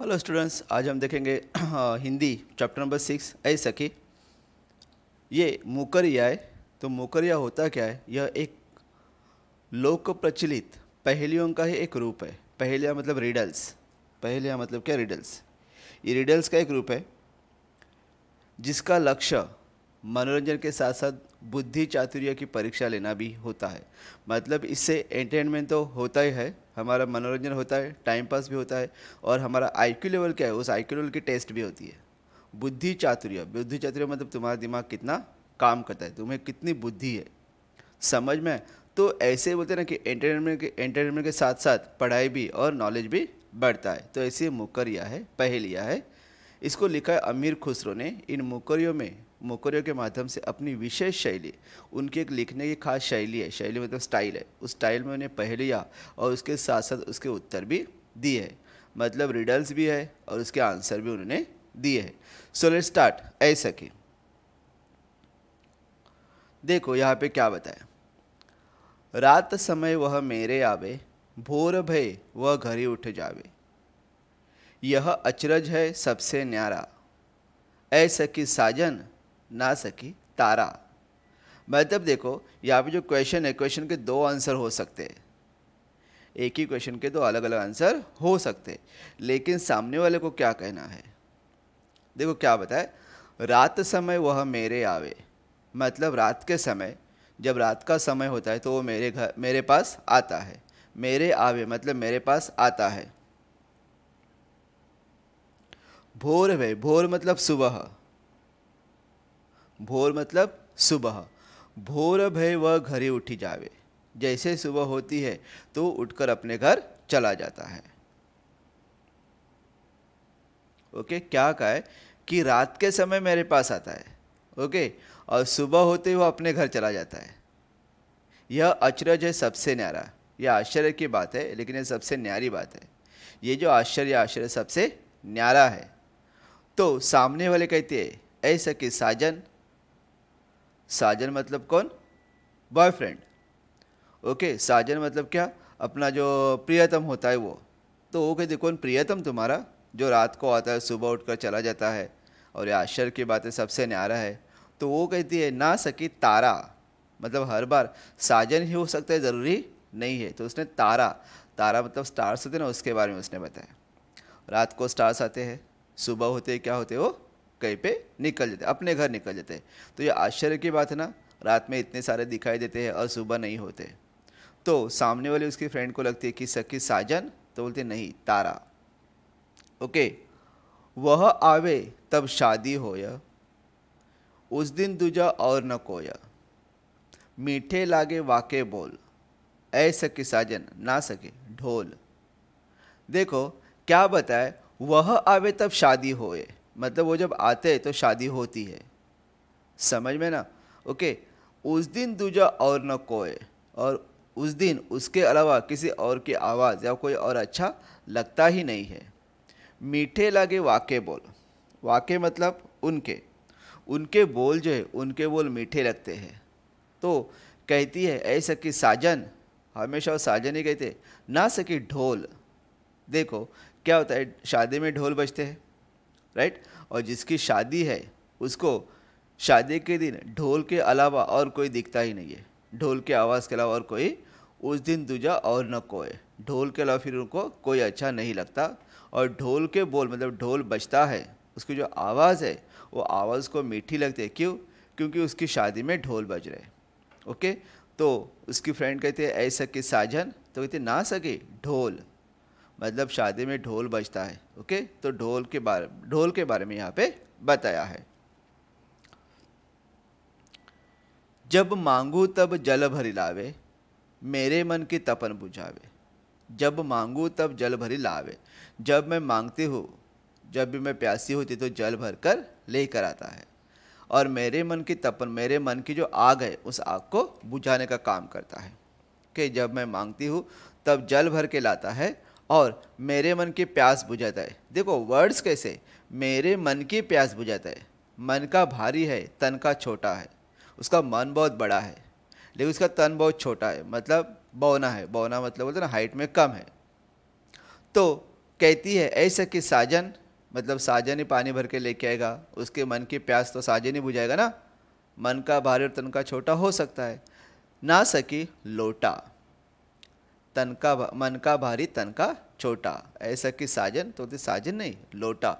Hello students आज हम देखेंगे हिंदी चैप्टर नंबर सिक्स ए सके ये मुकरिया है तो मुकरिया होता क्या है यह एक लोक प्रचलित पहेलियों का ही एक रूप है पहेलिया मतलब रिडल्स पहेलिया मतलब क्या रिडल्स ये रिडल्स का एक रूप है जिसका लक्ष्य मनोरंजन के साथ साथ बुद्धि चातुर्य की परीक्षा लेना भी होता है मतलब इससे एंटरटेनमेंट तो होता ही है हमारा मनोरंजन होता है टाइम पास भी होता है और हमारा आईक्यू लेवल क्या है उस आईक्यू लेवल की टेस्ट भी होती है बुद्धि चातुर्य बुद्धि चातुर्य मतलब तुम्हारा दिमाग कितना काम करता है तुम्हें कितनी बुद्धि है समझ में तो ऐसे बोलते हैं ना कि एंटरटेनमेंट के एंटरटेनमेंट के साथ साथ पढ़ाई भी और नॉलेज भी बढ़ता है तो ऐसे मुकरिया है पहलिया है इसको लिखा है अमीर खुसरो ने इन मुकरियों में मोकरियों के माध्यम से अपनी विशेष शैली उनकी एक लिखने की खास शैली है शैली मतलब स्टाइल है उस स्टाइल में उन्हें लिया और उसके साथ साथ उसके उत्तर भी दिए हैं मतलब रिडल्स भी है और उसके आंसर भी उन्होंने दिए हैं सो लेट स्टार्ट ऐसा की देखो यहाँ पे क्या बताया रात समय वह मेरे आवे भोर भय वह घरी उठ जावे यह अचरज है सबसे न्यारा ऐसा कि साजन ना सकी तारा मतलब देखो यहाँ पे जो क्वेश्चन है क्वेश्चन के दो आंसर हो सकते हैं एक ही क्वेश्चन के दो अलग अलग आंसर हो सकते लेकिन सामने वाले को क्या कहना है देखो क्या बताए रात समय वह मेरे आवे मतलब रात के समय जब रात का समय होता है तो वो मेरे घर मेरे पास आता है मेरे आवे मतलब मेरे पास आता है भोर वे भोर मतलब सुबह भोर मतलब सुबह भोर भय वह घर ही उठी जावे जैसे सुबह होती है तो उठकर अपने घर चला जाता है ओके क्या कहा है कि रात के समय मेरे पास आता है ओके और सुबह होते हुए अपने घर चला जाता है यह अचरज है सबसे न्यारा यह आश्चर्य की बात है लेकिन यह सबसे न्यारी बात है ये जो आश्चर्य आश्चर्य सबसे न्यारा है तो सामने वाले कहते हैं ऐसा कि साजन साजन मतलब कौन बॉयफ्रेंड ओके साजन मतलब क्या अपना जो प्रियतम होता है वो तो वो कहते कौन प्रियतम तुम्हारा जो रात को आता है सुबह उठकर चला जाता है और ये आश्चर्य की बातें सबसे न्यारा है तो वो कहती है ना सकी तारा मतलब हर बार साजन ही हो सकता है ज़रूरी नहीं है तो उसने तारा तारा मतलब स्टार्स होते ना उसके बारे में उसने बताया रात को स्टार्स आते हैं सुबह होते क्या होते वो कहीं पे निकल जाते अपने घर निकल जाते तो ये आश्चर्य की बात है ना रात में इतने सारे दिखाई देते हैं और सुबह नहीं होते तो सामने वाले उसकी फ्रेंड को लगती है कि सखी साजन तो बोलते नहीं तारा ओके वह आवे तब शादी हो या उस दिन दूजा और न कोया मीठे लागे वाके बोल ऐ सके साजन ना सके ढोल देखो क्या बताए वह आवे तब शादी होए मतलब वो जब आते हैं तो शादी होती है समझ में ना ओके उस दिन दूजा और न कोए और उस दिन उसके अलावा किसी और की आवाज़ या कोई और अच्छा लगता ही नहीं है मीठे लगे वाके बोल वाके मतलब उनके उनके बोल जो है उनके बोल मीठे लगते हैं तो कहती है ऐसा कि साजन हमेशा वो साजन ही कहते ना सकी ढोल देखो क्या होता है शादी में ढोल बजते हैं राइट और जिसकी शादी है उसको शादी के दिन ढोल के अलावा और कोई दिखता ही नहीं है ढोल के आवाज़ के अलावा और कोई उस दिन दूजा और न कोई ढोल के अलावा फिर उनको कोई अच्छा नहीं लगता और ढोल के बोल मतलब ढोल बजता है उसकी जो आवाज़ है वो आवाज़ को मीठी लगती है क्यों क्योंकि उसकी शादी में ढोल बज रहे ओके तो उसकी फ्रेंड कहते हैं ऐसा कि साजन तो कहते ना सके ढोल मतलब शादी में ढोल बजता है ओके तो ढोल के बारे ढोल के बारे में यहाँ पे बताया है जब मांगू तब जल भरी लावे मेरे मन की तपन बुझावे जब मांगू तब जल भरी लावे जब मैं मांगती हूँ जब भी मैं प्यासी होती तो जल भर कर लेकर आता है और मेरे मन की तपन मेरे मन की जो आग है उस आग को बुझाने का काम करता है कि जब मैं मांगती हूँ तब जल भर के लाता है और मेरे मन की प्यास बुझाता है देखो वर्ड्स कैसे मेरे मन की प्यास बुझाता है मन का भारी है तन का छोटा है उसका मन बहुत बड़ा है लेकिन उसका तन बहुत छोटा है मतलब बौना है बौना मतलब बोलते ना हाइट में कम है तो कहती है ऐसा कि साजन मतलब साजन ही पानी भर के लेके आएगा उसके मन की प्यास तो साजन ही बुझाएगा ना मन का भारी और तन का छोटा हो सकता है ना सकी लोटा तन का मन का भारी तन का छोटा ऐसा कि साजन तो होते साजन नहीं लोटा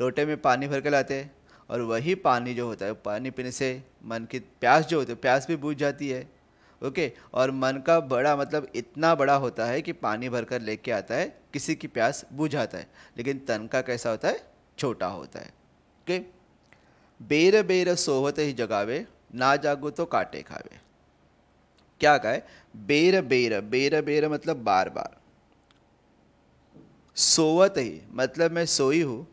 लोटे में पानी भर के लाते हैं और वही पानी जो होता है पानी पीने से मन की प्यास जो होती है प्यास भी बुझ जाती है ओके और मन का बड़ा मतलब इतना बड़ा होता है कि पानी भरकर लेके आता है किसी की प्यास बुझाता है लेकिन तन का कैसा होता है छोटा होता है ओके बेर बेर सोवत ही जगावे ना जागो तो काटे खावे क्या कहा है बेर बेर बेर बेर मतलब बार बार सोवत ही मतलब मैं सोई हूँ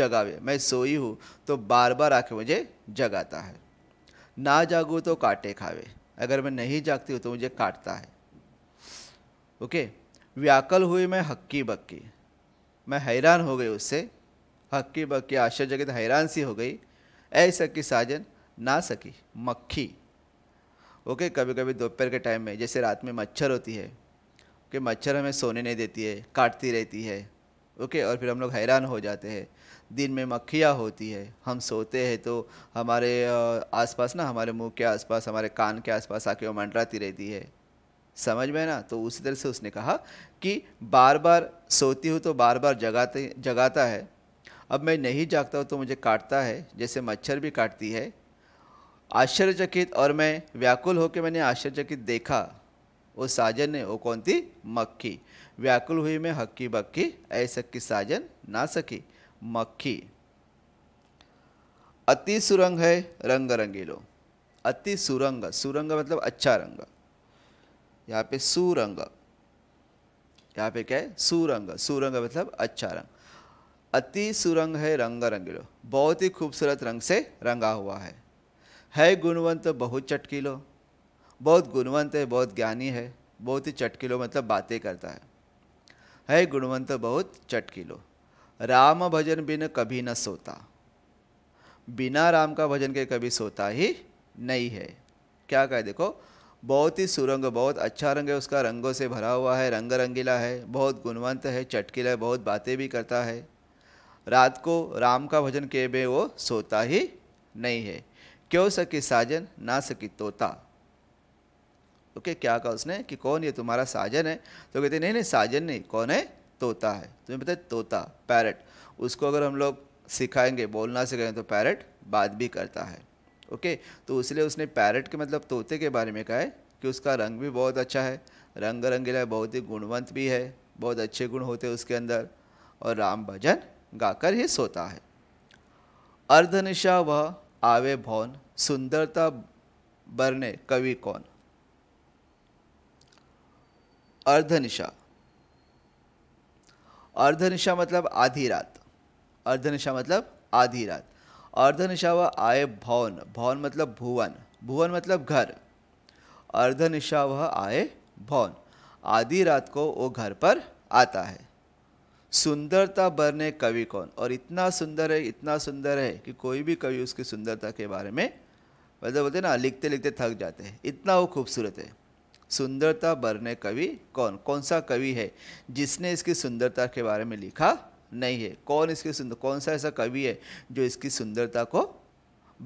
जगावे मैं सोई हूँ तो बार बार आके मुझे जगाता है ना जागू तो काटे खावे अगर मैं नहीं जागती हूँ तो मुझे काटता है ओके व्याकल हुई मैं हक्की बक्की मैं हैरान हो गई उससे हक्की बक्की आश्चर्य जगत हैरान सी हो गई ऐसा की साजन ना सकी मक्खी ओके कभी कभी दोपहर के टाइम में जैसे रात में मच्छर होती है ओके मच्छर हमें सोने नहीं देती है काटती रहती है ओके और फिर हम लोग हैरान हो जाते हैं दिन में मक्खियाँ होती है हम सोते हैं तो हमारे आसपास ना हमारे मुंह के आसपास हमारे कान के आसपास आके वो मंडराती रहती है समझ में ना तो उसी तरह से उसने कहा कि बार बार सोती हूँ तो बार बार जगाते जगाता है अब मैं नहीं जागता हूँ तो मुझे काटता है जैसे मच्छर भी काटती है आश्चर्यचकित और मैं व्याकुल होकर मैंने आश्चर्यचकित देखा वो साजन ने वो कौन थी मक्खी व्याकुल हुई मैं हक्की बक्की ऐसा की साजन ना सकी मक्खी अति सुरंग है रंग रंगीलो अति सुरंग सुरंग मतलब अच्छा रंग यहाँ पे सुरंग यहाँ पे क्या है सुरंग सुरंग मतलब अच्छा रंग अति सुरंग है रंग रंगीलो बहुत ही खूबसूरत रंग से रंगा हुआ है है गुणवंत तो बहुत चटकीलो बहुत गुणवंत है बहुत ज्ञानी है बहुत ही चटकीलो मतलब बातें करता है है गुणवंत तो बहुत चटकीलो राम भजन बिन कभी न सोता बिना राम का भजन के कभी सोता ही नहीं है क्या कहे देखो बहुत ही सुरंग बहुत अच्छा रंग है उसका रंगों से भरा हुआ है रंग रंगीला है बहुत गुणवंत है चटकीला है बहुत बातें भी करता है रात को राम का भजन के बे वो सोता ही नहीं है क्यों सकी साजन ना सकी तोता ओके तो okay, क्या कहा उसने कि कौन ये तुम्हारा साजन है तो कहते नहीं नहीं साजन नहीं कौन है तोता है तुम्हें पता है तोता पैरट उसको अगर हम लोग सिखाएंगे बोलना सिखाएंगे तो पैरट बात भी करता है ओके okay, तो इसलिए उसने पैरट के मतलब तोते के बारे में कहा है कि उसका रंग भी बहुत अच्छा है रंग रंगीला बहुत ही गुणवंत भी है बहुत अच्छे गुण होते हैं उसके अंदर और राम भजन गाकर ही सोता है अर्धनिशा वह आवे भौन सुंदरता बरने कवि कौन अर्धनिशा अर्धनिशा मतलब आधी रात अर्धनिशा मतलब आधी रात अर्धनिशा व आए भवन भवन मतलब भुवन भुवन मतलब घर अर्धनिशा वह आए भवन आधी रात को वो घर पर आता है सुंदरता बरने कवि कौन और इतना सुंदर है इतना सुंदर है कि कोई भी कवि उसकी सुंदरता के बारे में मतलब बोलते ना लिखते लिखते थक जाते हैं इतना वो खूबसूरत है सुंदरता बरने कवि कौन कौन सा कवि है जिसने इसकी सुंदरता के बारे में लिखा नहीं है कौन इसकी सुंदर कौन सा ऐसा कवि है जो इसकी सुंदरता को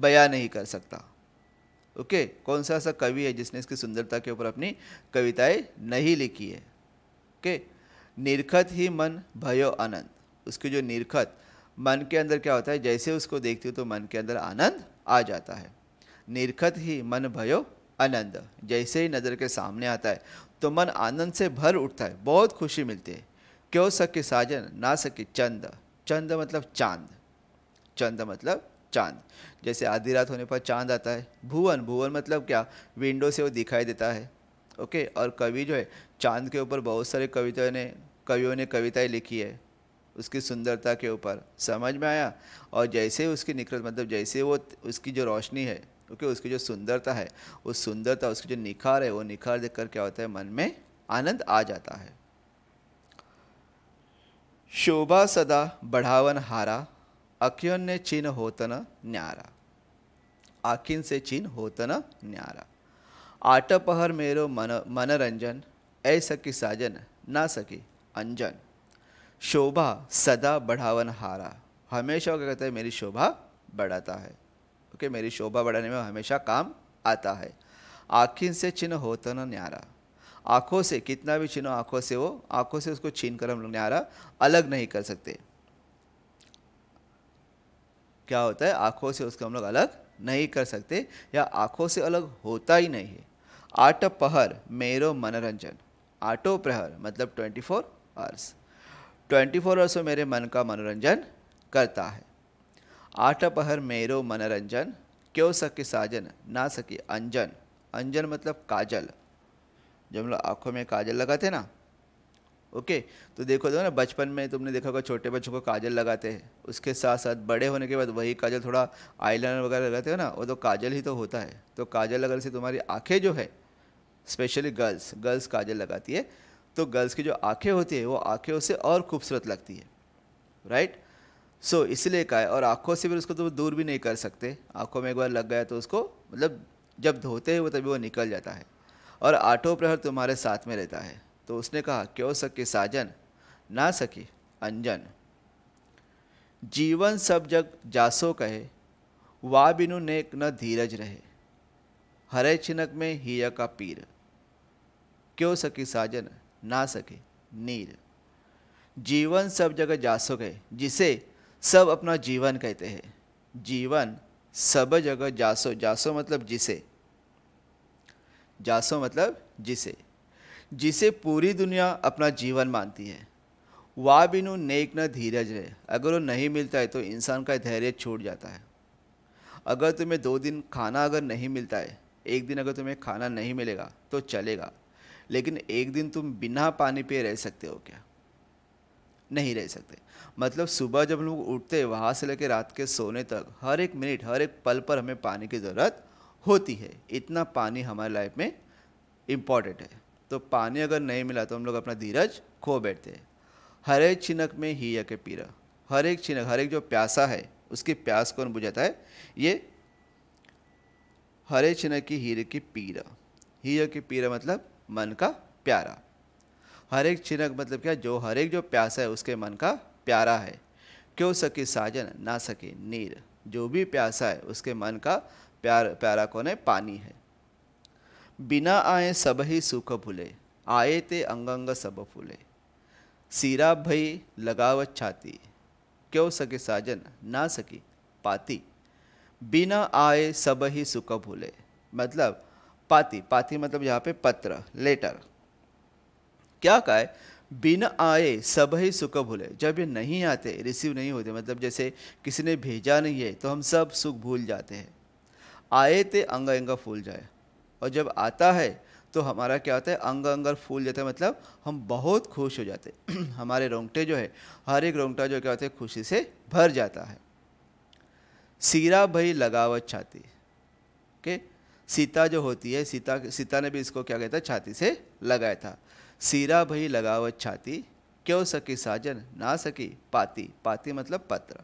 बया नहीं कर सकता ओके कौन सा ऐसा कवि है जिसने इसकी सुंदरता के ऊपर अपनी कविताएं नहीं लिखी है ओके निरखत ही मन भयो आनंद उसके जो निरखत मन के अंदर क्या होता है जैसे उसको देखते हो तो मन के अंदर आनंद आ जाता है निरखत ही मन भयो आनंद जैसे ही नज़र के सामने आता है तो मन आनंद से भर उठता है बहुत खुशी मिलती है क्यों सके साजन ना सके चंद चंद मतलब चांद चंद मतलब चांद जैसे आधी रात होने पर चांद आता है भुवन भुवन मतलब क्या विंडो से वो दिखाई देता है ओके और कवि जो है चांद के ऊपर बहुत सारे कविता ने कवियों ने कविताएं लिखी है उसकी सुंदरता के ऊपर समझ में आया और जैसे उसकी निखरत मतलब जैसे वो उसकी जो रोशनी है ओके उसकी जो सुंदरता है उस सुंदरता उसकी जो निखार है वो निखार देख कर क्या होता है मन में आनंद आ जाता है शोभा सदा बढ़ावन हारा अखियन ने चिन्ह होतन न्यारा आखिन से चिन्ह होतन न्यारा आटपहर पहर मेरो मन मनोरंजन ऐ सकी साजन ना सकी अंजन शोभा सदा बढ़ावन हारा हमेशा क्या कहता है मेरी शोभा बढ़ाता है ओके मेरी शोभा बढ़ाने में हमेशा काम आता है आँखें से चिन्ह होता ना न्यारा आँखों से कितना भी चिन्ह आँखों से वो आँखों से उसको छीन कर हम लोग न्यारा अलग नहीं कर सकते क्या होता है आँखों से उसको हम लोग अलग नहीं कर सकते या आँखों से अलग होता ही नहीं है आट पहर मेरो मनोरंजन आटो प्रहर मतलब 24 four hours twenty four hours में मेरे मन का मनोरंजन करता है आठ पहर मेरो मनोरंजन क्यों सके साजन ना सके अंजन अंजन मतलब काजल जो हम लोग आँखों में काजल लगाते ना ओके तो देखो दो तो ना बचपन में तुमने देखा होगा छोटे बच्चों को काजल लगाते हैं उसके साथ साथ बड़े होने के बाद वही काजल थोड़ा आईलाइनर वगैरह लगाते हो ना वो तो काजल ही तो होता है तो काजल लगाने से तुम्हारी आँखें जो है स्पेशली गर्ल्स गर्ल्स काजल लगाती है तो गर्ल्स की जो आंखें होती है वो आंखें उसे और खूबसूरत लगती है राइट सो इसलिए कहा है और आँखों से फिर उसको तो दूर भी नहीं कर सकते आँखों में एक बार लग गया तो उसको मतलब जब धोते हैं वो तभी वो निकल जाता है और आठों प्रहर तुम्हारे साथ में रहता है तो उसने कहा क्यों सके साजन ना सके अंजन जीवन सब जग जासो कहे वा बिनु नेक न धीरज रहे हरे छिनक में हिया का पीर क्यों सकी साजन ना सके नीर जीवन सब जगह जा सके जिसे सब अपना जीवन कहते हैं जीवन सब जगह जासो जासो मतलब जिसे जासो मतलब जिसे जिसे पूरी दुनिया अपना जीवन मानती है वाह बिनु नेक न धीरज रहे अगर वो नहीं मिलता है तो इंसान का धैर्य छूट जाता है अगर तुम्हें दो दिन खाना अगर नहीं मिलता है एक दिन अगर तुम्हें खाना नहीं मिलेगा तो चलेगा लेकिन एक दिन तुम बिना पानी पिए रह सकते हो क्या नहीं रह सकते मतलब सुबह जब लोग उठते हैं वहाँ से लेकर रात के सोने तक हर एक मिनट हर एक पल पर हमें पानी की ज़रूरत होती है इतना पानी हमारे लाइफ में इम्पॉर्टेंट है तो पानी अगर नहीं मिला तो हम लोग अपना धीरज खो बैठते हैं हर एक छिनक में ही या के पीरा हर एक छिनक हर एक जो प्यासा है उसकी प्यास कौन बुझाता है ये हरे छिनक की हीरे की पीरा हीरे की पीरा मतलब मन का प्यारा हर एक चिनक मतलब क्या जो हर एक जो प्यासा है उसके मन का प्यारा है क्यों सके साजन ना सके नीर जो भी प्यासा है उसके मन का प्यार प्यारा कौन है पानी है बिना आए सब ही सुख भूले आए ते अंगंग सब फूले सीरा भई लगावत छाती क्यों सके साजन ना सकी पाती बिना आए सब ही सुख भूले मतलब पाती पाती मतलब यहाँ पे पत्र लेटर क्या कहा है बिन आए सब ही सुख भूले जब ये नहीं आते रिसीव नहीं होते मतलब जैसे किसी ने भेजा नहीं है तो हम सब सुख भूल जाते हैं आए थे अंग अंग फूल जाए और जब आता है तो हमारा क्या होता है अंग अंग फूल जाता है मतलब हम बहुत खुश हो जाते हमारे रोंगटे जो है हर एक रोंगटा जो क्या होता है खुशी से भर जाता है सीरा भई लगावत छाती ओके okay? सीता जो होती है सीता सीता ने भी इसको क्या कहता है छाती से लगाया था सीरा भई लगावत छाती क्यों सकी साजन ना सकी पाती पाती मतलब पत्र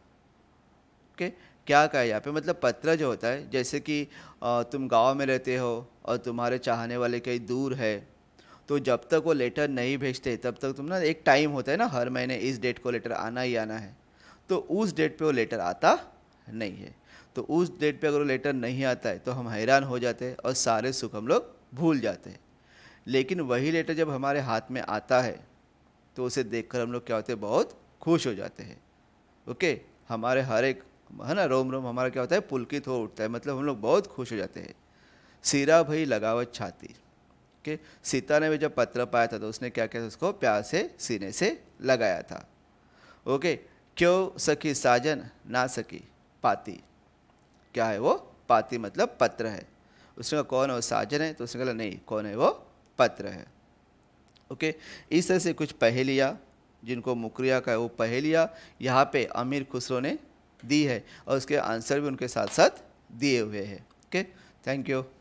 ओके क्या कहे यहाँ पे मतलब पत्र जो होता है जैसे कि तुम गांव में रहते हो और तुम्हारे चाहने वाले कहीं दूर है तो जब तक वो लेटर नहीं भेजते तब तक तुम ना एक टाइम होता है ना हर महीने इस डेट को लेटर आना ही आना है तो उस डेट पे वो लेटर आता नहीं है तो उस डेट पे अगर वो लेटर नहीं आता है तो हम हैरान हो जाते हैं और सारे सुख हम लोग भूल जाते हैं लेकिन वही लेटर जब हमारे हाथ में आता है तो उसे देखकर हम लोग क्या होते हैं बहुत खुश हो जाते हैं ओके हमारे हर एक है ना रोम रोम हमारा क्या होता है पुलकित हो उठता है मतलब हम लोग बहुत खुश हो जाते हैं सिरा भई लगावत छाती ओके सीता ने भी जब पत्र पाया था तो उसने क्या किया उसको प्यार से सीने से लगाया था ओके क्यों सखी साजन ना सकी पाती क्या है वो पाती मतलब पत्र है उसने कहा कौन है वो साजन है तो उसने कहा नहीं कौन है वो पत्र है ओके इस तरह से कुछ पहेलियाँ जिनको मुकरिया का है वो पहेलियाँ यहाँ पे अमीर खुसरो ने दी है और उसके आंसर भी उनके साथ साथ दिए हुए हैं ओके थैंक यू